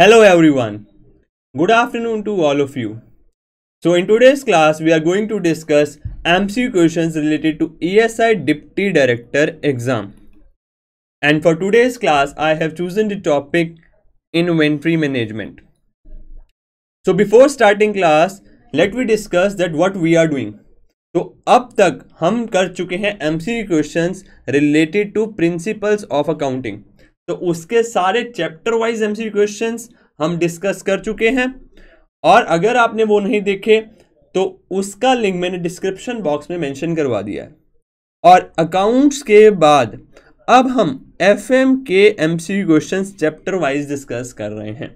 Hello everyone. Good afternoon to all of you. So in today's class we are going to discuss MCU questions related to ESI Deputy Director exam. And for today's class I have chosen the topic inventory management. So before starting class let me discuss that what we are doing. तो अब तक हम कर चुके हैं MCQ questions related to principles of accounting तो उसके सारे चैप्टर वाइज एम क्वेश्चंस हम डिस्कस कर चुके हैं और अगर आपने वो नहीं देखे तो उसका लिंक मैंने डिस्क्रिप्शन बॉक्स में मेंशन करवा दिया है और अकाउंट्स के बाद अब हम एफ एम के M C question chapter wise discuss कर रहे हैं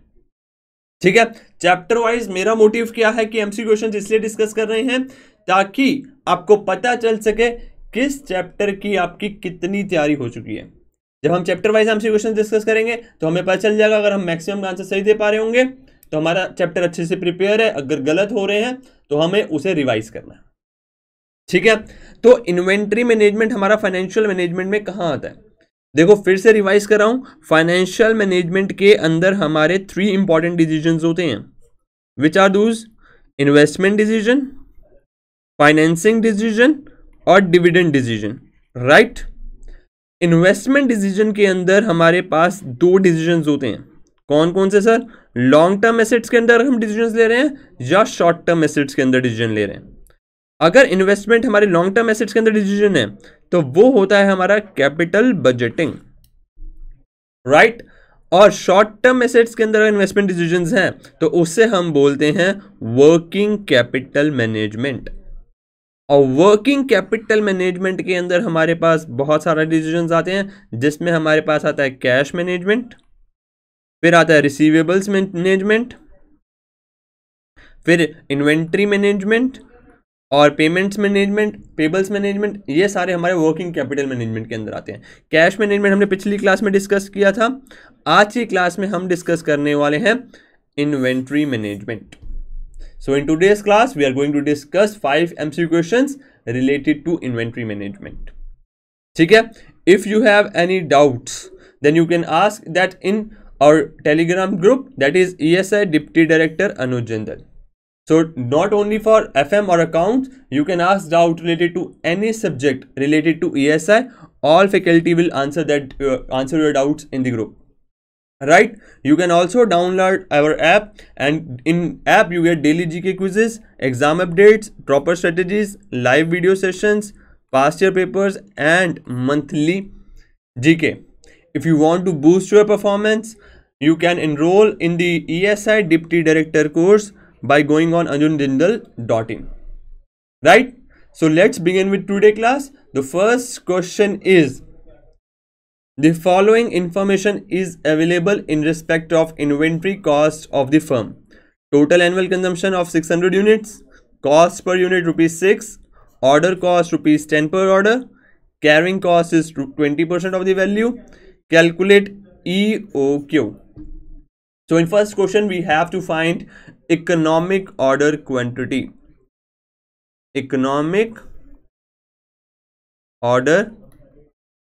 ठीक है चैप्टर वाइज मेरा मोटिव क्या है कि एम सी क्वेश्चन इसलिए डिस्कस कर रहे हैं ताकि आपको पता चल सके किस चैप्टर की आपकी कितनी तैयारी हो चुकी है जब हम चैप्टर वाइज हमसे क्वेश्चन डिस्कस करेंगे तो हमें पता चल जाएगा अगर हम मैक्सिमम आंसर सही दे पा रहे होंगे तो हमारा चैप्टर अच्छे से प्रिपेयर है अगर गलत हो रहे हैं तो हमें उसे रिवाइज करना है ठीक है तो इन्वेंट्री मैनेजमेंट हमारा फाइनेंशियल मैनेजमेंट में कहाँ आता है देखो फिर से रिवाइज कर रहा हूँ फाइनेंशियल मैनेजमेंट के अंदर हमारे थ्री इंपॉर्टेंट डिसीजन होते हैं which are those investment decision financing decision और dividend decision right investment decision के अंदर हमारे पास दो डिसीजन होते हैं कौन कौन से सर लॉन्ग टर्म एसेट्स के अंदर हम डिसीजन ले रहे हैं या शॉर्ट टर्म एसेट्स के अंदर डिसीजन ले रहे हैं अगर इन्वेस्टमेंट हमारे लॉन्ग टर्म एसेट्स के अंदर डिसीजन है तो वो होता है हमारा कैपिटल बजटिंग राइट और शॉर्ट टर्म एसेट्स के अंदर इन्वेस्टमेंट डिसीजन हैं तो उससे हम बोलते हैं वर्किंग कैपिटल मैनेजमेंट और वर्किंग कैपिटल मैनेजमेंट के अंदर हमारे पास बहुत सारा डिसीजन आते हैं जिसमें हमारे पास आता है कैश मैनेजमेंट फिर आता है रिसीवेबल्स मैनेजमेंट फिर इन्वेंट्री मैनेजमेंट और पेमेंट्स मैनेजमेंट पेबल्स मैनेजमेंट ये सारे हमारे वर्किंग कैपिटल मैनेजमेंट के अंदर आते हैं कैश मैनेजमेंट हमने पिछली क्लास में डिस्कस किया था आज की क्लास में हम डिस्कस करने वाले हैं inventory management So in today's class, we are going to discuss five MCQ questions related to inventory management. Okay? If you have any doubts, then you can ask that in our telegram group that is ESI Deputy Director Anuj Jindal. So not only for FM or accounts, you can ask doubt related to any subject related to ESI. All faculty will answer that uh, answer your doubts in the group right you can also download our app and in app you get daily gk quizzes exam updates proper strategies live video sessions past year papers and monthly gk if you want to boost your performance you can enroll in the esi deputy director course by going on anjundindal.in right so let's begin with today class the first question is the following information is available in respect of inventory cost of the firm. Total annual consumption of 600 units, cost per unit rupees 6, order cost rupees 10 per order, carrying cost is 20% of the value, calculate EOQ. So in first question we have to find economic order quantity. Economic order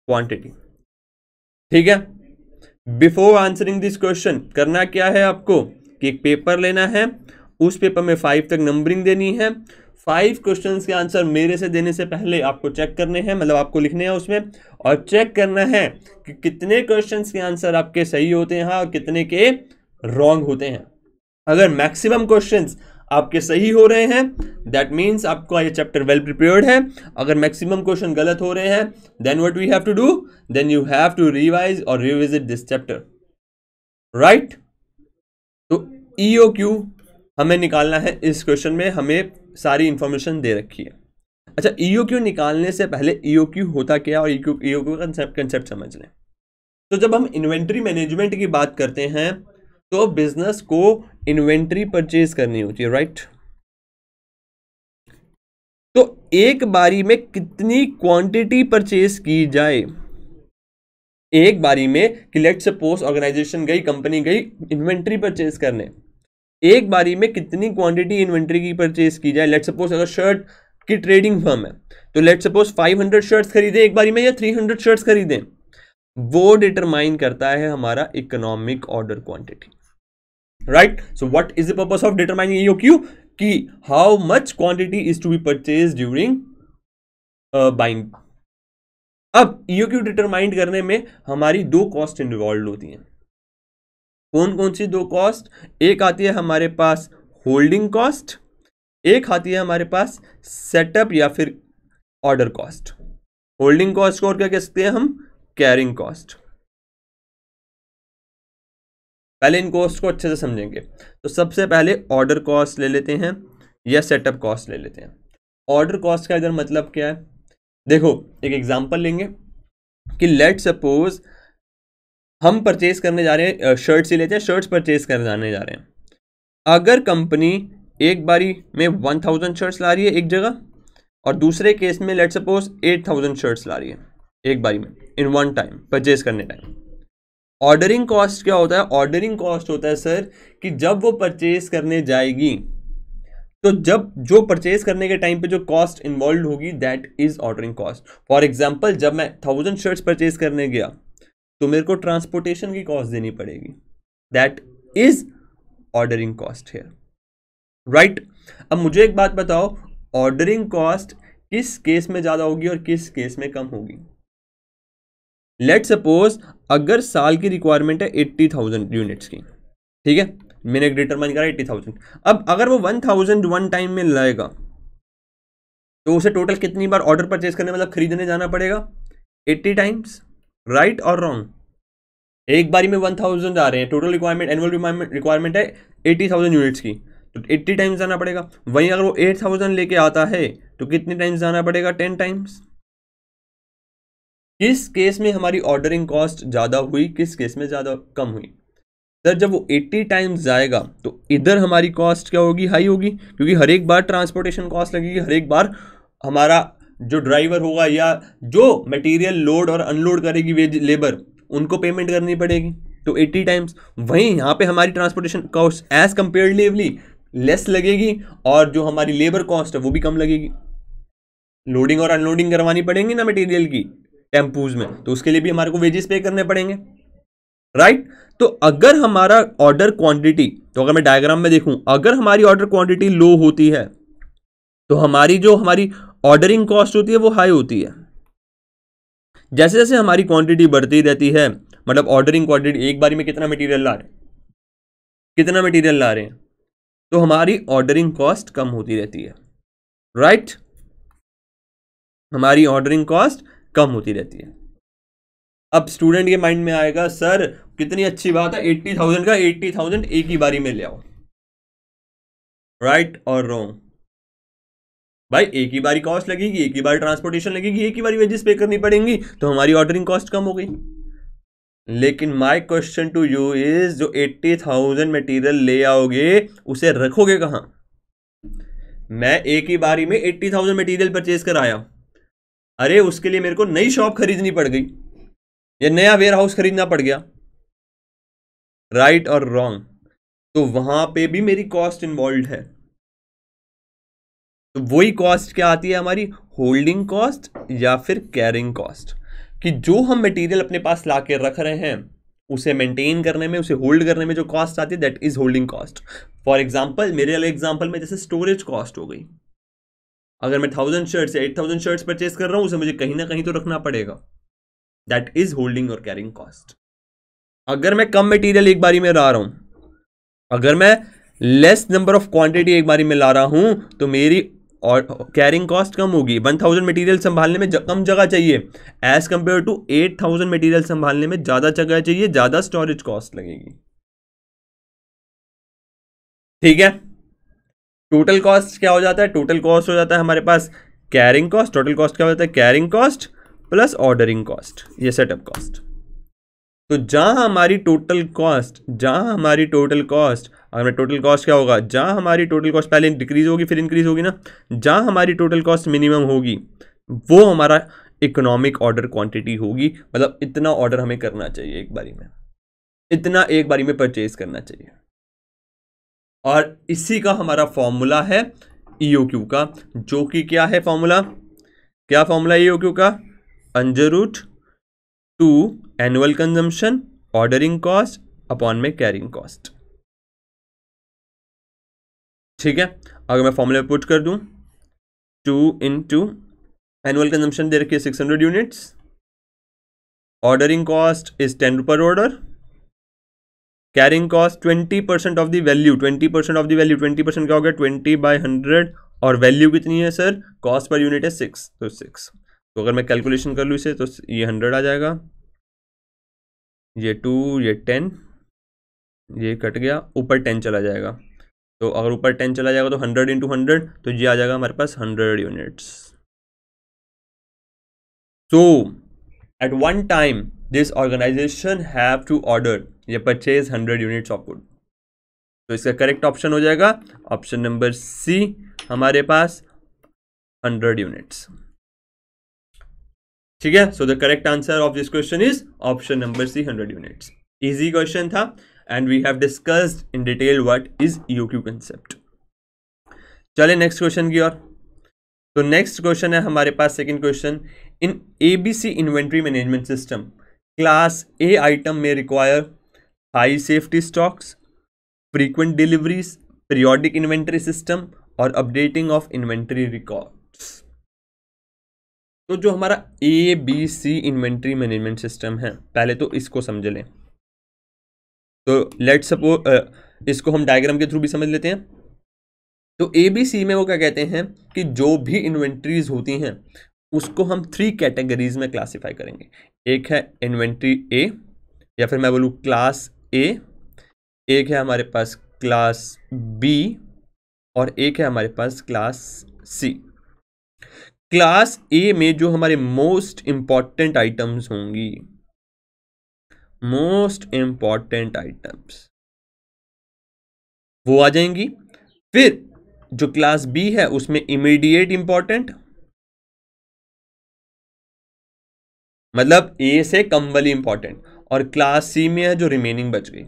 quantity ठीक है before answering this question करना क्या है आपको कि एक paper लेना है उस पेपर में फाइव तक नंबरिंग देनी है फाइव क्वेश्चंस के आंसर मेरे से देने से पहले आपको चेक करने हैं मतलब आपको लिखने हैं उसमें और चेक करना है कि कितने क्वेश्चंस के आंसर आपके सही होते हैं और कितने के रॉन्ग होते हैं अगर मैक्सिमम क्वेश्चंस आपके सही हो रहे हैं दैट मीन्स आपका ये चैप्टर वेल प्रिपेयर्ड है अगर मैक्सिमम क्वेश्चन गलत हो रहे हैं then what we have to do then you have to revise और रिविजिट दिस चैप्टर राइट तो ई ओ क्यू हमें निकालना है इस क्वेश्चन में हमें सारी इंफॉर्मेशन दे रखी है अच्छा ई ओ क्यू निकालने से पहले ई ओ क्यू होता क्या और E O Q concept concept समझ लें तो जब हम इन्वेंट्री मैनेजमेंट की बात करते हैं तो बिजनेस को इन्वेंट्री परचेज करनी होती है राइट तो एक बारी में कितनी क्वांटिटी परचेज की जाए एक बारी में कि लेट सपोज ऑर्गेनाइजेशन गई कंपनी गई इन्वेंट्री परचेज करने एक बारी में कितनी क्वांटिटी इन्वेंट्री की परचेज की जाए लेट सपोज अगर शर्ट की ट्रेडिंग फर्म है तो लेट सपोज 500 शर्ट्स खरीदें एक बारी में या 300 शर्ट्स खरीदें वो डिटरमाइन करता है हमारा economic order quantity right so what is the purpose of determining eoq Q की how much is is to be purchase during buying अब EOQ डिटरमाइंड करने में हमारी दो कॉस्ट इन्वॉल्व होती हैं कौन कौन सी दो कॉस्ट एक आती है हमारे पास होल्डिंग कॉस्ट एक आती है हमारे पास सेटअप या फिर ऑर्डर कॉस्ट होल्डिंग कॉस्ट को और क्या कह सकते हैं हम कैरिंग कॉस्ट पहले इन कॉस्ट को अच्छे से समझेंगे तो सबसे पहले ऑर्डर कॉस्ट ले लेते हैं या सेटअप कॉस्ट ले लेते हैं ऑर्डर कॉस्ट का इधर मतलब क्या है देखो एक एग्जांपल लेंगे कि लेट सपोज हम परचेज करने जा रहे हैं शर्ट्स ही लेते हैं शर्ट्स परचेज करने जाने जा रहे हैं अगर कंपनी एक बारी में वन थाउजेंड शर्ट्स ला रही है एक जगह और दूसरे केस में let suppose eight thousand shirts ला रही है एक बारी में इन वन टाइम परचेज करने टाइम ऑर्डरिंग कॉस्ट क्या होता है ऑर्डरिंग कॉस्ट होता है सर कि जब वो परचेज करने जाएगी तो जब जो परचेज करने के टाइम पे जो कॉस्ट इन्वॉल्व होगी that is ordering cost for example जब मैं थाउजेंड शर्ट्स परचेज करने गया तो मेरे को ट्रांसपोर्टेशन की कॉस्ट देनी पड़ेगी दैट इज ऑर्डरिंग कॉस्ट है राइट अब मुझे एक बात बताओ ऑर्डरिंग कॉस्ट किस केस में ज़्यादा होगी और किस केस में कम होगी लेट सपोज अगर साल की रिक्वायरमेंट है एट्टी थाउजेंड यूनिट्स की ठीक है मैंने एक मान करा एट्टी थाउजेंड अब अगर वो वन थाउजेंड वन टाइम में लाएगा तो उसे टोटल कितनी बार ऑर्डर परचेज करने मतलब खरीदने जाना पड़ेगा एट्टी टाइम्स राइट और रॉन्ग एक बारी में वन थाउजेंड आ रहे हैं टोटल रिक्वायरमेंट एनुअल रिक्वायरमेंट है एट्टी थाउजेंड यूनिट्स की तो एट्टी टाइम्स जाना पड़ेगा वहीं अगर वो एट थाउजेंड लेके आता है तो कितने टाइम्स जाना पड़ेगा टेन टाइम्स किस केस में हमारी ऑर्डरिंग कॉस्ट ज़्यादा हुई किस केस में ज़्यादा कम हुई सर जब वो 80 टाइम्स जाएगा तो इधर हमारी कॉस्ट क्या होगी हाई होगी क्योंकि हर एक बार ट्रांसपोर्टेशन कॉस्ट लगेगी हर एक बार हमारा जो ड्राइवर होगा या जो मटेरियल लोड और अनलोड करेगी वेज लेबर उनको पेमेंट करनी पड़ेगी तो 80 टाइम्स वहीं यहाँ पे हमारी transportation cost as comparatively less लगेगी और जो हमारी लेबर कॉस्ट है वो भी कम लगेगी लोडिंग और अनलोडिंग करवानी पड़ेगी ना मटेरियल की टेम्पूज में तो उसके लिए भी हमारे को वेजेस पे करने पड़ेंगे राइट तो अगर हमारा ऑर्डर क्वांटिटी तो अगर मैं डायग्राम में देखूं अगर हमारी ऑर्डर क्वांटिटी लो होती है तो हमारी जो हमारी ऑर्डरिंग कॉस्ट होती है वो हाई होती है जैसे जैसे हमारी क्वांटिटी बढ़ती रहती है मतलब ऑर्डरिंग क्वांटिटी एक बारी में कितना मटेरियल ला रहे हैं कितना मटेरियल ला रहे हैं तो हमारी ऑर्डरिंग कॉस्ट कम होती रहती है राइट right? हमारी ऑर्डरिंग कॉस्ट कम होती रहती है अब स्टूडेंट के माइंड में आएगा सर कितनी अच्छी बात है एट्टी थाउजेंड का एट्टी थाउजेंड एक ही बारी में ले आओ राइट और रॉन्ग भाई एक ही बारी कॉस्ट लगेगी एक ही बार ट्रांसपोर्टेशन लगेगी एक ही बारी वेजेस पे करनी पड़ेंगी तो हमारी ऑर्डरिंग कॉस्ट कम हो गई लेकिन my question to you is जो एट्टी थाउजेंड मटीरियल ले आओगे उसे रखोगे कहाँ मैं एक ही बारी में एट्टी थाउजेंड मटीरियल परचेज कराया अरे उसके लिए मेरे को नई शॉप खरीदनी पड़ गई या नया वेयर हाउस खरीदना पड़ गया राइट और रॉन्ग तो वहां पे भी मेरी कॉस्ट इन्वॉल्व है तो वही कॉस्ट क्या आती है हमारी होल्डिंग कॉस्ट या फिर कैरिंग कॉस्ट कि जो हम मटेरियल अपने पास ला के रख रहे हैं उसे मेंटेन करने में उसे होल्ड करने में जो कॉस्ट आती है that is holding cost for example मेरे एग्जाम्पल में जैसे स्टोरेज कॉस्ट हो गई अगर मैं थाउजेंड शर्ट्स या एट थाउजेंड शर्ट्स परचेस कर रहा हूँ उसे मुझे कहीं ना कहीं तो रखना पड़ेगा दैट इज होल्डिंग और कैरिंग कॉस्ट अगर मैं कम मटेरियल एक बारी में ला रहा हूं अगर मैं लेस नंबर ऑफ क्वांटिटी एक बारी में ला रहा हूं तो मेरी और कैरिंग कॉस्ट कम होगी वन थाउजेंड मटीरियल संभालने में कम जगह चाहिए as compare to eight thousand material संभालने में ज़्यादा जगह चाहिए ज़्यादा स्टोरेज कॉस्ट लगेगी ठीक है टोटल कॉस्ट क्या हो जाता है टोटल कॉस्ट हो जाता है हमारे पास कैरिंग कॉस्ट टोटल कॉस्ट क्या हो जाता है carrying cost plus ordering cost ये सेटअप कॉस्ट तो जहाँ हमारी टोटल कॉस्ट जहाँ हमारी टोटल कॉस्ट मैं टोटल कॉस्ट क्या होगा जहाँ हमारी टोटल कॉस्ट पहले डिक्रीज होगी फिर इंक्रीज होगी ना जहाँ हमारी टोटल कॉस्ट मिनिमम होगी वो हमारा इकोनॉमिक ऑर्डर क्वांटिटी होगी मतलब इतना ऑर्डर हमें करना चाहिए एक बारी में इतना एक बारी में परचेज करना चाहिए और इसी का हमारा फॉर्मूला है ई e क्यू का जो कि क्या है फॉर्मूला क्या फॉर्मूला ई क्यू e का under root to annual consumption ordering cost upon में कैरिंग कॉस्ट ठीक है अगर मैं फॉर्मूला पुट कर दूं two in two annual consumption दे रखिए six hundred units ordering cost is ten rupee per order carrying cost twenty percent of the value twenty percent of the value twenty percent क्या हो गया ट्वेंटी बाई हंड्रेड और value कितनी है sir cost per unit है six तो six तो अगर मैं कैलकुलेशन कर लूँ इसे तो ये हंड्रेड आ जाएगा ये टू ये टेन ये कट गया ऊपर टेन चला जाएगा तो अगर ऊपर टेन चला जाएगा तो हंड्रेड इंटू हंड्रेड तो ये आ जाएगा हमारे पास hundred units so at one time this organisation have to order या purchase hundred units of good तो इसका करेक्ट ऑप्शन हो जाएगा ऑप्शन नंबर सी हमारे पास हंड्रेड यूनिट्स ठीक है so the correct answer of this question is option number C hundred units easy question था and we have discussed in detail what is U Q concept चले next question की ओर तो next question है हमारे पास second question in ABC inventory management system class A item में require high safety stocks frequent deliveries periodic inventory system और updating of inventory record तो जो हमारा ए B C inventory management system है पहले तो इसको समझ लें तो लेट सपोज इसको हम डायग्राम के थ्रू भी समझ लेते हैं तो ए बी सी में वो क्या कहते हैं कि जो भी इन्वेंट्रीज होती हैं उसको हम थ्री कैटेगरीज में क्लासिफाई करेंगे एक है इन्वेंट्री ए या फिर मैं बोलूँ क्लास ए एक है हमारे पास क्लास बी और एक है हमारे पास क्लास सी क्लास ए में जो हमारे मोस्ट इंपॉर्टेंट आइटम्स होंगी मोस्ट इंपॉर्टेंट आइटम्स वो आ जाएंगी फिर जो क्लास बी है उसमें इमीडिएट इंपॉर्टेंट मतलब ए से कम वाली इंपॉर्टेंट और क्लास सी में है जो रिमेनिंग बच गई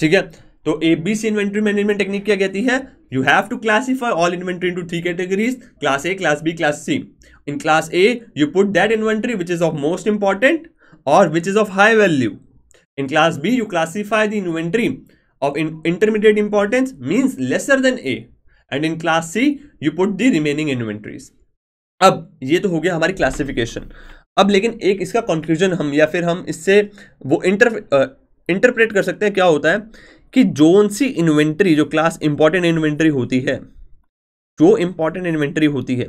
ठीक है तो A B C inventory management technique क्या कहती है you have to classify all inventory into three categories class A class B class C in class A you put that inventory which is of most important और which is of high value in class B you classify the inventory of intermediate importance means lesser than A and in class C you put the remaining inventories अब ये तो हो गया हमारी classification अब लेकिन एक इसका कंक्लूजन हम या फिर हम इससे वो इंटर इंटरप्रेट कर सकते हैं क्या होता है कि जोन सी इन्वेंट्री जो क्लास इंपॉर्टेंट इन्वेंट्री होती है जो इंपॉर्टेंट इन्वेंट्री होती है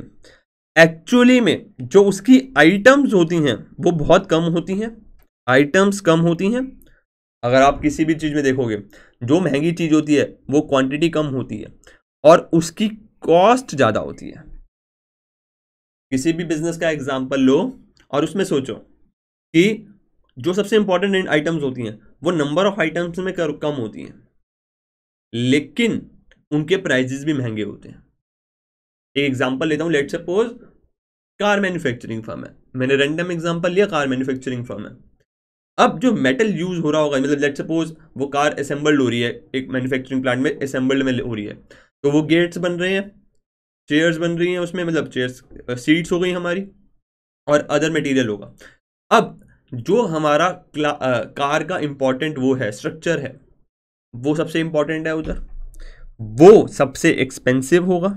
एक्चुअली में जो उसकी आइटम्स होती हैं वो बहुत कम होती हैं आइटम्स कम होती हैं अगर आप किसी भी चीज़ में देखोगे जो महंगी चीज़ होती है वो क्वांटिटी कम होती है और उसकी कॉस्ट ज़्यादा होती है किसी भी बिजनेस का एग्जाम्पल लो और उसमें सोचो कि जो सबसे इंपॉर्टेंट आइटम्स होती हैं वो नंबर ऑफ आइटम्स में कम होती हैं लेकिन उनके प्राइजेस भी महंगे होते हैं एक एग्जाम्पल लेता हूँ let suppose car manufacturing firm है मैंने रैंडम एग्जाम्पल लिया कार मैन्युफैक्चरिंग फर्म है अब जो मेटल यूज़ हो रहा होगा मतलब लेट सपोज वो कार असेंबल्ड हो रही है एक मैन्युफैक्चरिंग प्लांट में असेंबल्ड में हो रही है तो वो गेट्स बन रहे हैं चेयर्स बन रही हैं उसमें मतलब चेयर्स सीट्स हो गई हमारी और अदर मटेरियल होगा अब जो हमारा आ, कार का इम्पॉर्टेंट वो है स्ट्रक्चर है वो सबसे इम्पॉर्टेंट है उधर वो सबसे एक्सपेंसिव होगा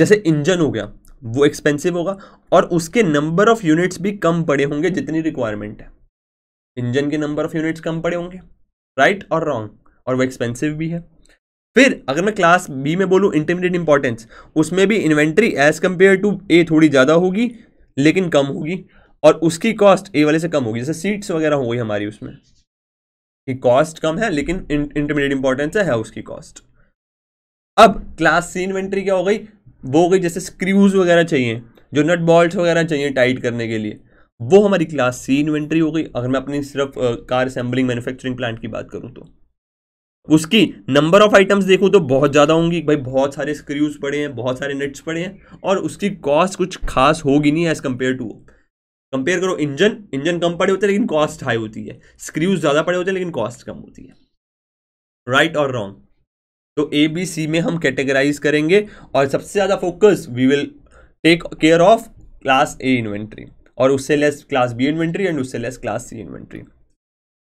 जैसे इंजन हो गया वो एक्सपेंसिव होगा और उसके नंबर ऑफ यूनिट्स भी कम पड़े होंगे जितनी रिक्वायरमेंट है इंजन के नंबर ऑफ यूनिट्स कम पड़े होंगे राइट और रॉन्ग और वो एक्सपेंसिव भी है फिर अगर मैं क्लास बी में बोलूँ इंटरमीडिएट इंपॉर्टेंस उसमें भी inventory as compare to A थोड़ी ज़्यादा होगी लेकिन कम होगी और उसकी कॉस्ट ए वाले से कम होगी जैसे सीट्स वगैरह हो गई हमारी उसमें कि कॉस्ट कम है लेकिन इंटरमीडिएट इंपॉर्टेंस है, उसकी कॉस्ट अब क्लास सी इन्वेंट्री क्या हो गई वो हो गई जैसे स्क्रूज वगैरह चाहिए जो नट बॉल्ट वगैरह चाहिए टाइट करने के लिए वो हमारी क्लास सी इन्वेंट्री हो गई अगर मैं अपनी सिर्फ कार असेंबलिंग मैन्युफैक्चरिंग प्लांट की बात करूँ तो उसकी नंबर ऑफ आइटम्स देखूँ तो बहुत ज़्यादा होंगी भाई बहुत सारे स्क्रूज पड़े हैं बहुत सारे नट्स पड़े हैं और उसकी कॉस्ट कुछ खास होगी नहीं एज़ कम्पेयर टू कंपेयर करो इंजन इंजन कम पड़े होते हैं लेकिन कॉस्ट हाई होती है स्क्रूज ज़्यादा पड़े होते हैं लेकिन कॉस्ट कम होती है राइट और रॉन्ग तो ए बी सी में हम कैटेगराइज करेंगे और सबसे ज़्यादा focus we will take care of class A inventory और उससे less class B inventory and उससे लेस क्लास सी इन्वेंट्री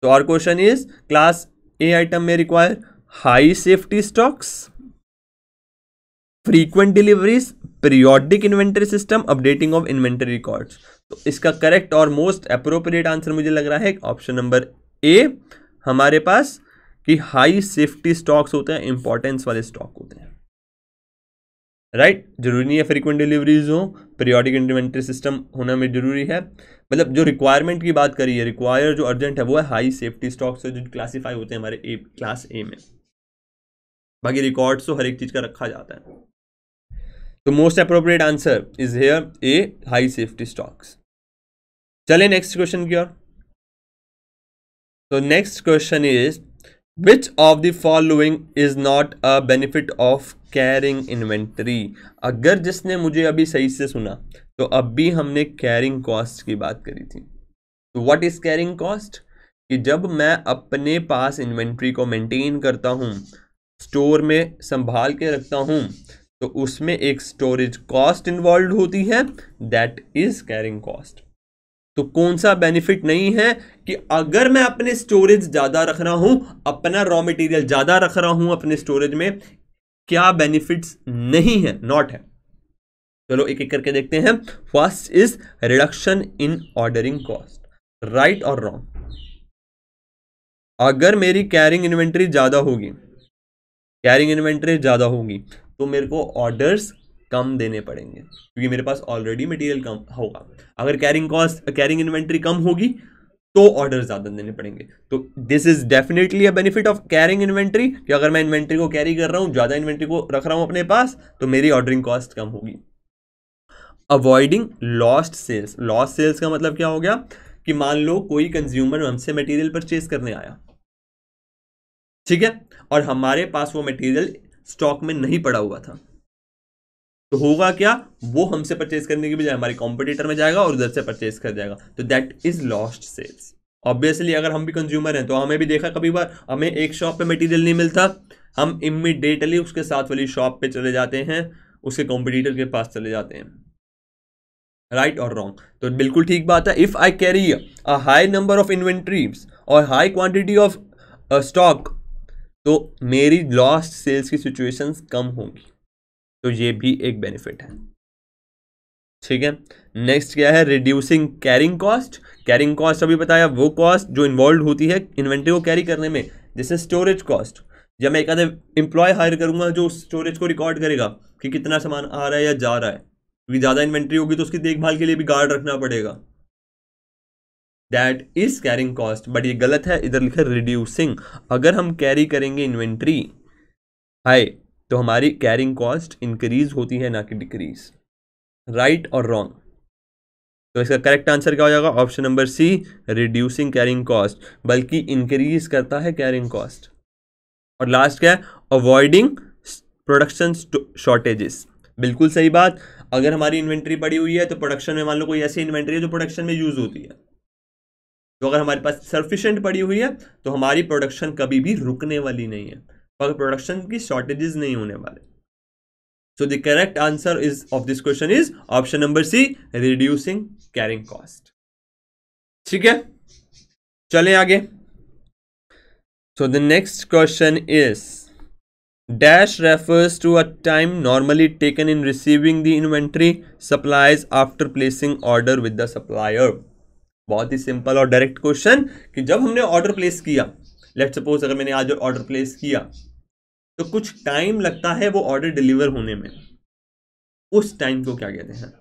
तो और question is class A item में require high safety stocks frequent deliveries periodic inventory system updating of inventory records तो इसका correct और most appropriate answer मुझे लग रहा है ऑप्शन नंबर ए हमारे पास कि हाई सेफ्टी स्टॉक्स होते हैं इंपॉर्टेंस वाले स्टॉक होते हैं राइट right? जरूरी नहीं है फ्रीक्वेंट डिलीवरीज हो पीरियोडिक इंटरमेंट्री सिस्टम होना में जरूरी है मतलब जो रिक्वायरमेंट की बात करिए रिक्वायर जो अर्जेंट है वो है हाई सेफ्टी स्टॉक्स से जो क्लासीफाई होते हैं हमारे ए क्लास ए में बाकी रिकॉर्ड्स तो हर एक चीज़ का रखा जाता है तो most appropriate answer is here A high safety stocks चले नेक्स्ट क्वेश्चन की ओर तो next question is which of the following is not a benefit of carrying inventory अगर जिसने मुझे अभी सही से सुना तो अभी हमने कैरिंग कॉस्ट की बात करी थी तो वट इज़ कैरिंग कॉस्ट कि जब मैं अपने पास इन्वेंट्री को मेंटेन करता हूँ स्टोर में संभाल के रखता हूँ तो उसमें एक स्टोरेज कॉस्ट इन्वॉल्व होती है दैट इज़ कैरिंग कॉस्ट तो कौन सा बेनिफिट नहीं है कि अगर मैं अपने स्टोरेज ज़्यादा रख रहा हूं अपना रॉ मटेरियल ज़्यादा रख रहा हूं अपने स्टोरेज में क्या बेनिफिट्स नहीं है नॉट है चलो एक एक करके देखते हैं first is reduction in ordering cost right और रॉन्ग अगर मेरी कैरिंग इन्वेंट्री ज़्यादा होगी कैरिंग इन्वेंट्री ज़्यादा होगी तो मेरे को ऑर्डर्स कम देने पड़ेंगे क्योंकि मेरे पास ऑलरेडी मटेरियल कम होगा अगर कैरिंग कॉस्ट कैरिंग इन्वेंट्री कम होगी तो ऑर्डर ज़्यादा देने पड़ेंगे तो this is definitely a benefit of carrying inventory कि अगर मैं इन्वेंट्री को कैरी कर रहा हूँ ज़्यादा इन्वेंट्री को रख रहा हूँ अपने पास तो मेरी ऑर्डरिंग कॉस्ट कम होगी avoiding lost sales lost sales का मतलब क्या हो गया कि मान लो कोई कंज्यूमर हमसे मटेरियल परचेज करने आया ठीक है और हमारे पास वो मटेरियल स्टॉक में नहीं पड़ा हुआ था तो होगा क्या वो हमसे परचेज करने के बजाय हमारे कॉम्पिटिटर में जाएगा और उधर से परचेज कर जाएगा तो that is lost sales obviously अगर हम भी कंज्यूमर हैं तो हमें भी देखा कभी बार हमें एक शॉप पे मटेरियल नहीं मिलता हम इमिडिएटली उसके साथ वाली शॉप पे चले जाते हैं उसके कॉम्पिटिटर के पास चले जाते हैं राइट और रॉन्ग तो बिल्कुल ठीक बात है if I carry a high number of inventories और हाई क्वान्टिटी ऑफ स्टॉक तो मेरी लॉस्ट सेल्स की सिचुएशंस कम होंगी तो ये भी एक बेनिफिट है ठीक है नेक्स्ट क्या है reducing carrying cost carrying cost अभी बताया वो कॉस्ट जो इन्वॉल्व होती है इन्वेंट्री को कैरी करने में जैसे स्टोरेज कॉस्ट जब मैं एक आधे एम्प्लॉय हायर करूंगा जो स्टोरेज को रिकॉर्ड करेगा कि कितना सामान आ रहा है या जा रहा है क्योंकि ज़्यादा इन्वेंट्री होगी तो उसकी देखभाल के लिए भी गार्ड रखना पड़ेगा that is carrying cost but ये गलत है इधर लिखा रिड्यूसिंग अगर हम कैरी करेंगे इन्वेंट्री हाई तो हमारी कैरिंग कॉस्ट इंक्रीज होती है ना कि डिक्रीज राइट और रॉन्ग तो इसका करेक्ट आंसर क्या हो जाएगा option number C reducing carrying cost बल्कि इंक्रीज करता है कैरिंग कॉस्ट और लास्ट क्या है अवॉइडिंग प्रोडक्शन शॉर्टेजेस बिल्कुल सही बात अगर हमारी इन्वेंट्री पड़ी हुई है तो प्रोडक्शन में मान लो कोई ऐसी इन्वेंट्री है जो प्रोडक्शन में यूज़ होती है तो अगर हमारे पास सफिशेंट पड़ी हुई है तो हमारी प्रोडक्शन कभी भी रुकने वाली नहीं है प्रोडक्शन की शॉर्टेजेस नहीं होने वाले so the correct answer is of this question is option number C reducing carrying cost ठीक है चले आगे so the next question is dash refers to a time normally taken in receiving the inventory supplies after placing order with the supplier बहुत ही simple और direct question कि जब हमने ऑर्डर प्लेस किया लेट सपोज अगर मैंने आज ऑर्डर प्लेस किया तो कुछ टाइम लगता है वो ऑर्डर डिलीवर होने में उस टाइम को क्या कहते हैं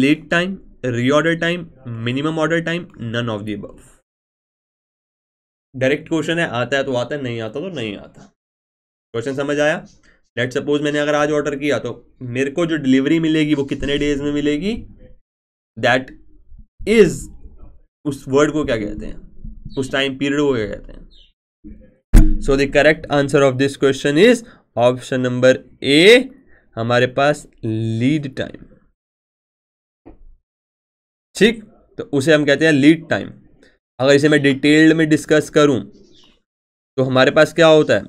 lead time reorder time minimum order time none of the above direct question है आता है तो आता है नहीं आता तो नहीं आता क्वेश्चन समझ आया लेट सपोज मैंने अगर आज ऑर्डर किया तो मेरे को जो डिलीवरी मिलेगी वो कितने डेज में मिलेगी दैट इज उस वर्ड को क्या कहते हैं उस टाइम पीरियड को क्या कहते हैं so the correct answer of this question is option number A हमारे पास लीड टाइम ठीक तो उसे हम कहते हैं लीड टाइम अगर इसे मैं डिटेल्ड में डिस्कस करूं तो हमारे पास क्या होता है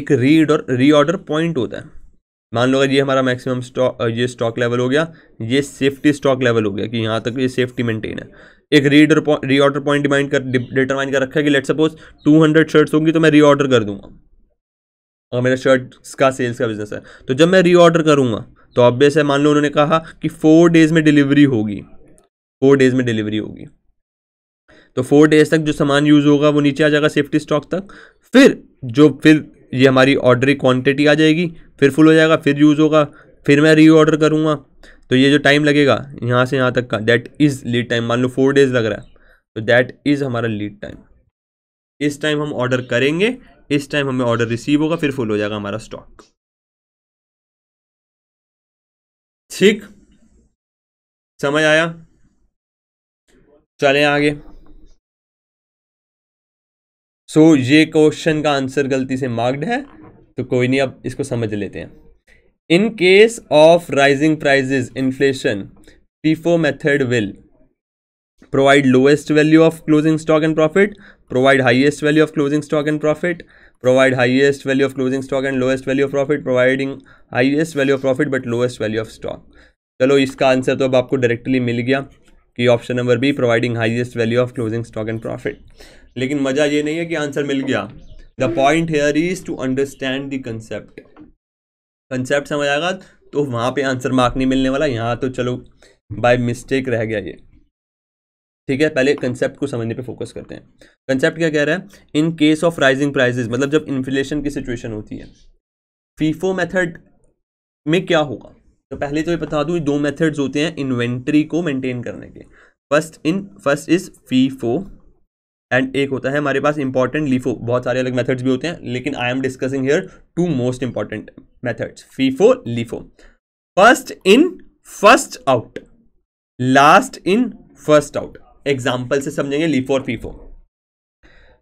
एक रीड और रीऑर्डर पॉइंट होता है मान लो अगर ये हमारा मैक्सिमम स्टॉक ये स्टॉक लेवल हो गया ये सेफ्टी स्टॉक लेवल हो गया कि यहाँ तक ये सेफ्टी मेंटेन है एक रीडर रीऑर्डर पॉइंट डिमाइंड कर डिटरमाइन कर रखा है कि लेट सपोज 200 शर्ट्स होंगी तो मैं रीऑर्डर कर दूंगा और मेरा शर्ट्स का सेल्स का बिजनेस है तो जब मैं रीऑर्डर करूँगा तो ऑब्वियस है मान लो उन्होंने कहा कि फोर डेज़ में डिलीवरी होगी फोर डेज़ में डिलीवरी होगी तो फोर डेज तक जो सामान यूज़ होगा वो नीचे आ जाएगा सेफ्टी स्टॉक तक फिर जो फिर ये हमारी ऑर्डरी क्वांटिटी आ जाएगी फिर फुल हो जाएगा फिर यूज़ होगा फिर मैं री ऑर्डर करूँगा तो ये जो टाइम लगेगा यहाँ से यहाँ तक का दैट इज़ लीड टाइम मान लो फोर डेज़ लग रहा है तो दैट इज़ हमारा लीड टाइम इस टाइम हम ऑर्डर करेंगे इस टाइम हमें ऑर्डर रिसीव होगा फिर फुल हो जाएगा हमारा स्टॉक ठीक समझ आया चलें आगे सो so, ये क्वेश्चन का आंसर गलती से मार्क्ड है तो कोई नहीं अब इसको समझ लेते हैं in case of rising prices inflation FIFO method will provide lowest value of closing stock and profit provide highest value of closing stock and profit provide highest value of closing stock and lowest value of profit providing highest value of profit but lowest value of stock चलो इसका answer तो अब आपको directly मिल गया कि option number B providing highest value of closing stock and profit लेकिन मजा ये नहीं है कि आंसर मिल गया the point here is to understand the concept concept समझ आएगा तो वहाँ पे आंसर मार्क नहीं मिलने वाला यहाँ तो चलो बाय मिस्टेक रह गया ये ठीक है पहले कंसेप्ट को समझने पे फोकस करते हैं कंसेप्ट क्या कह रहा है in case of rising prices मतलब जब इन्फ्लेशन की सिचुएशन होती है फीफो मेथड में क्या होगा तो पहले तो ये बता दूँ दो मेथड्स होते हैं इन्वेंट्री को मेंटेन करने के first in first is FIFO and एक होता है हमारे पास इंपॉर्टेंट लीफो बहुत सारे अलग मेथड्स भी होते हैं लेकिन I am discussing here two most important methods FIFO LIFO first in first out last in first out example से समझेंगे लीफो और फीफो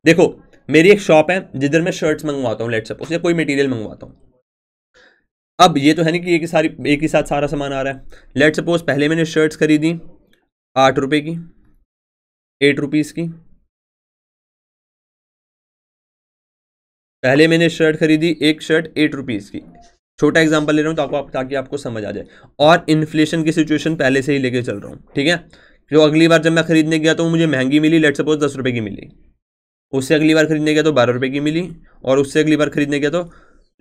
देखो मेरी एक शॉप है जिधर मैं शर्ट्स मंगवाता हूँ लेट सपोज या कोई मटेरियल मंगवाता हूँ अब ये तो है ना कि एक ही सारी एक ही साथ सारा सामान आ रहा है लेट सपोज पहले मैंने शर्ट्स खरीदी आठ रुपये की एट रुपीज़ की पहले मैंने शर्ट खरीदी एक शर्ट एट रुपीज़ की छोटा एग्जाम्पल ले रहा हूँ ताकि आप ताकि आपको समझ आ जाए और इन्फ्लेशन की सिचुएशन पहले से ही लेके चल रहा हूँ ठीक है जो अगली बार जब मैं खरीदने गया तो मुझे महंगी मिली लेट सपोज दस रुपये की मिली उससे अगली बार खरीदने गया तो बारह रुपये की मिली और उससे अगली बार खरीदने गया तो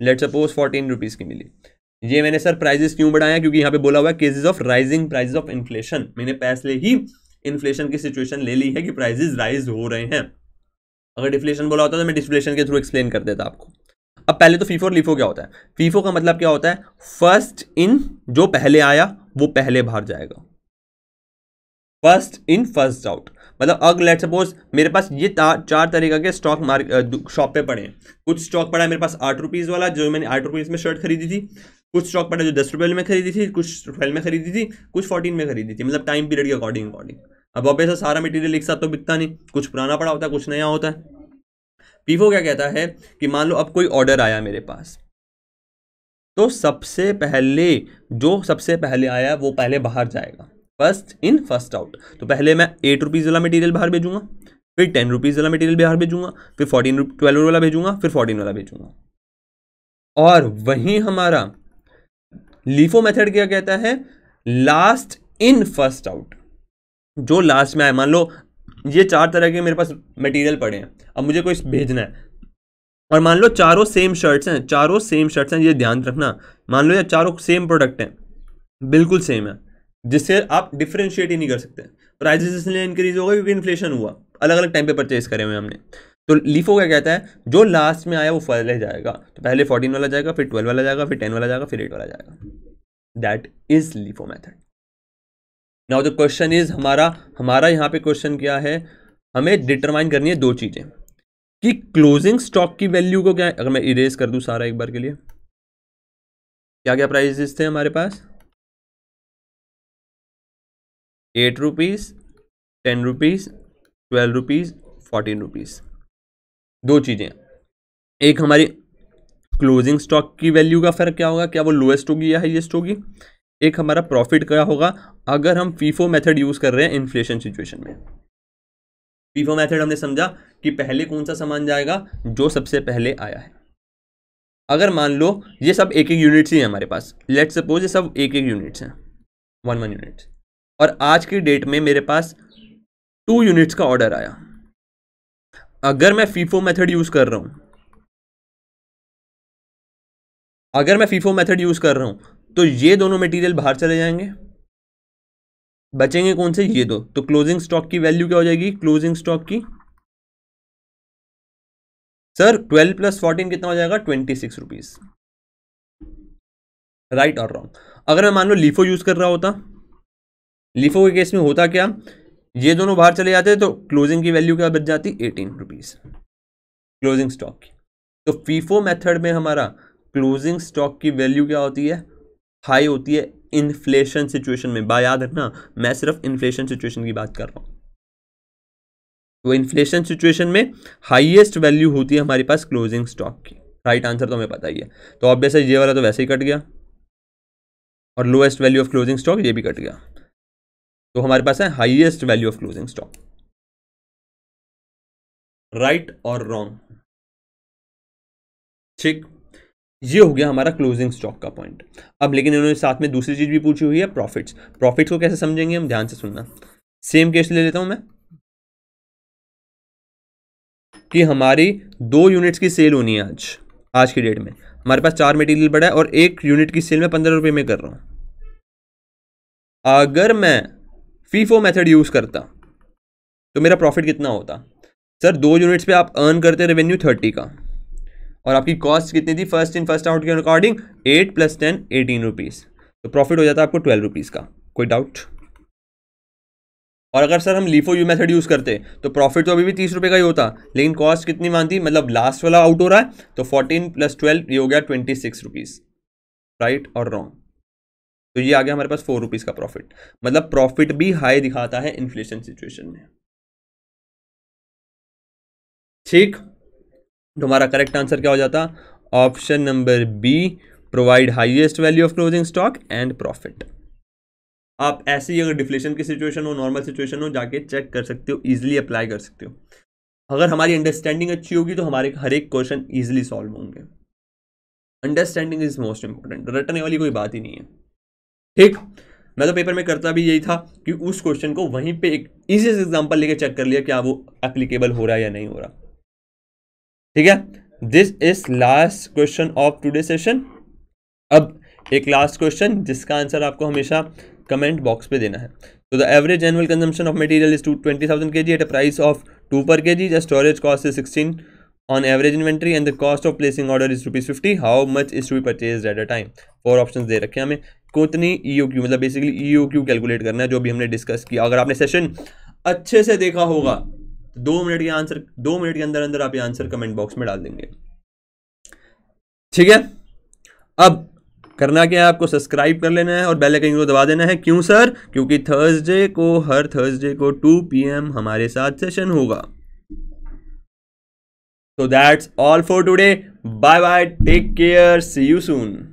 लेट सपोज फोर्टीन रुपीज़ की मिली ये मैंने सर प्राइजेस क्यों बढ़ाया क्योंकि यहाँ पे बोला हुआ है cases of rising prices of inflation मैंने पैसले ही इन्फ्लेशन की सिचुएशन ले ली है कि प्राइजेज राइज हो रहे हैं अगर डिफ्लेशन बोला होता तो मैं डिफ्लेशन के थ्रू एक्सप्लेन कर देता आपको अब पहले तो फीफो और लिफो क्या होता है फीफो का मतलब क्या होता है फर्स्ट इन जो पहले आया वो पहले बाहर जाएगा फर्स्ट इन फर्स्ट आउट मतलब अग लेट सपोज मेरे पास ये चार तरीका के स्टॉक मार्केट शॉप पे पड़े हैं कुछ स्टॉक पड़ा है मेरे पास आठ रुपीज़ वाला जो मैंने आठ रुपीज़ में शर्ट खरीदी थी कुछ स्टॉक पड़ा जो दस रुपये में खरीदी थी कुछ ट्वेल्व में खरीदी थी कुछ फोर्टीन में खरीदी थी मतलब टाइम पीरियड के अकॉर्डिंग अकॉर्डिंग अब अब ऐसा सारा मटेरियल एक साथ तो बिकता नहीं कुछ पुराना पड़ा होता है कुछ नया होता है पीफो क्या कहता है कि मान लो अब कोई ऑर्डर आया मेरे पास तो सबसे पहले जो सबसे पहले आया वो पहले बाहर जाएगा फर्स्ट इन फर्स्ट आउट तो पहले मैं एट रुपीज़ वाला मटेरियल बाहर भेजूंगा फिर टेन रुपीज़ वाला मटेरियल बाहर भेजूंगा फिर फोर्टीन ट्वेल्व वाला भेजूंगा फिर फोर्टीन वाला भेजूंगा और वहीं हमारा लीफो मेथड e क्या कहता है लास्ट इन फर्स्ट आउट जो लास्ट में आए मान लो ये चार तरह के मेरे पास मटेरियल पड़े हैं अब मुझे कोई भेजना है और मान लो चारों सेम शर्ट्स हैं चारों सेम शर्ट्स हैं ये ध्यान रखना मान लो ये चारों सेम प्रोडक्ट हैं बिल्कुल सेम है जिससे आप डिफ्रेंशिएट ही नहीं कर सकते प्राइजेस इसलिए इंक्रीज होगा क्योंकि इन्फ्लेशन हुआ अलग अलग टाइम पे परचेज करे हुए हमने तो लीफो क्या कहता है जो लास्ट में आया वो पहले जाएगा तो पहले फोर्टीन वाला जाएगा फिर ट्वेल्व वाला जाएगा फिर टेन वाला जाएगा फिर एट वाला जाएगा that is LIFO method now the question is हमारा हमारा यहाँ पे क्वेश्चन क्या है हमें डिटरमाइन करनी है दो चीज़ें कि क्लोजिंग स्टॉक की वैल्यू को क्या अगर मैं इरेज कर दूँ सारा एक बार के लिए क्या क्या प्राइजेस थे हमारे पास eight rupees ten rupees twelve rupees fourteen rupees दो चीज़ें एक हमारी क्लोजिंग स्टॉक की वैल्यू का फ़र्क क्या होगा क्या वो लोएस्ट होगी या हाइएस्ट होगी एक हमारा प्रॉफिट क्या होगा अगर हम फीफो मेथड यूज़ कर रहे हैं इन्फ्लेशन सिचुएशन में फीफो मेथड हमने समझा कि पहले कौन सा सामान जाएगा जो सबसे पहले आया है अगर मान लो ये सब एक एक यूनिट्स ही हैं हमारे पास लेट सपोज ये सब एक एक यूनिट्स हैं वन वन यूनिट और आज की डेट में मेरे पास टू यूनिट्स का ऑर्डर आया अगर मैं फीफो मेथड यूज़ कर रहा हूँ अगर मैं फीफो मेथड यूज़ कर रहा हूँ तो ये दोनों मटेरियल बाहर चले जाएंगे बचेंगे कौन से ये दो तो क्लोजिंग स्टॉक की वैल्यू क्या हो जाएगी क्लोजिंग स्टॉक की सर ट्वेल्व प्लस फोर्टीन कितना हो जाएगा ट्वेंटी सिक्स रुपीज राइट और रॉन्ग अगर मैं मान लो लीफो यूज कर रहा होता लीफो के केस में होता क्या ये दोनों बाहर चले जाते तो क्लोजिंग की वैल्यू क्या बच जाती एटीन रुपीज क्लोजिंग स्टॉक की तो फीफो मेथड में हमारा क्लोजिंग स्टॉक की वैल्यू क्या होती है हाई होती है इन्फ्लेशन सिचुएशन में बा याद रखना मैं सिर्फ इन्फ्लेशन सिचुएशन की बात कर रहा हूँ तो इन्फ्लेशन सिचुएशन में हाईएस्ट वैल्यू होती है हमारे पास क्लोजिंग स्टॉक की राइट आंसर तो हमें पता ही है तो ऑब्वियस ये वाला तो वैसे ही कट गया और lowest value of closing stock ये भी कट गया तो हमारे पास है highest value of closing stock right और रॉन्ग ठीक ये हो गया हमारा क्लोजिंग स्टॉक का पॉइंट अब लेकिन इन्होंने साथ में दूसरी चीज़ भी पूछी हुई है प्रॉफिट्स प्रॉफिट्स को कैसे समझेंगे हम ध्यान से सुनना सेम केस ले लेता हूँ मैं कि हमारी दो यूनिट्स की सेल होनी है आज आज की डेट में हमारे पास चार मटेरियल पड़ा है और एक यूनिट की सेल मैं पंद्रह रुपये में कर रहा हूँ अगर मैं फीफो मेथड यूज़ करता तो मेरा प्रॉफिट कितना होता सर दो यूनिट्स पे आप अर्न करते रेवेन्यू थर्टी का और आपकी कॉस्ट कितनी थी फर्स्ट इन फर्स्ट आउट के according eight plus ten eighteen rupees तो प्रॉफिट हो जाता है आपको ट्वेल्व रुपीज़ का कोई डाउट और अगर सर हम लीफो यू मेथड यूज़ करते तो प्रॉफिट तो अभी भी तीस रुपये का ही होता लेकिन कॉस्ट कितनी मानती मतलब लास्ट वाला आउट हो रहा है तो फोर्टीन प्लस ट्वेल्व ये हो गया ट्वेंटी सिक्स रुपीज़ राइट और रॉन्ग तो ये आ गया हमारे पास फोर रुपीज़ का प्रॉफिट मतलब प्रॉफिट भी हाई दिखाता है इन्फ्लेशन सिचुएशन में ठीक तो हमारा करेक्ट आंसर क्या हो जाता option number B provide highest value of closing stock and profit आप ऐसे ही अगर डिफ्लेशन की सिचुएशन हो नॉर्मल सिचुएशन हो जाके चेक कर सकते हो ईजिली अप्लाई कर सकते हो अगर हमारी अंडरस्टैंडिंग अच्छी होगी तो हमारे हर एक क्वेश्चन ईजिली सॉल्व होंगे अंडरस्टैंडिंग इज मोस्ट इंपॉर्टेंट रटने वाली कोई बात ही नहीं है ठीक मैं तो पेपर में करता भी यही था कि उस क्वेश्चन को वहीं पे एक ईजिएस्ट एग्जांपल लेके चेक कर लिया क्या वो एप्लीकेबल हो रहा है या नहीं हो रहा ठीक है this is last question of today session अब एक लास्ट क्वेश्चन जिसका आंसर आपको हमेशा कमेंट बॉक्स पे देना है तो the average annual consumption of material is two twenty thousand K G at a price of two per K G the storage cost is sixteen on average inventory and the cost of placing order is rupees fifty how much is to purchase at a time four option दे रखे हमें कितनी ई मतलब basically ई calculate करना है जो भी हमने डिस्कस किया अगर आपने सेशन अच्छे से देखा होगा तो दो मिनट के आंसर दो मिनट के अंदर अंदर आप ये आंसर कमेंट बॉक्स में डाल देंगे ठीक है अब करना क्या है आपको सब्सक्राइब कर लेना है और बेल आइकन को दबा देना है क्यों सर क्योंकि थर्सडे को हर थर्सडे को 2 पीएम हमारे साथ सेशन होगा so that's all for today bye bye take care see you soon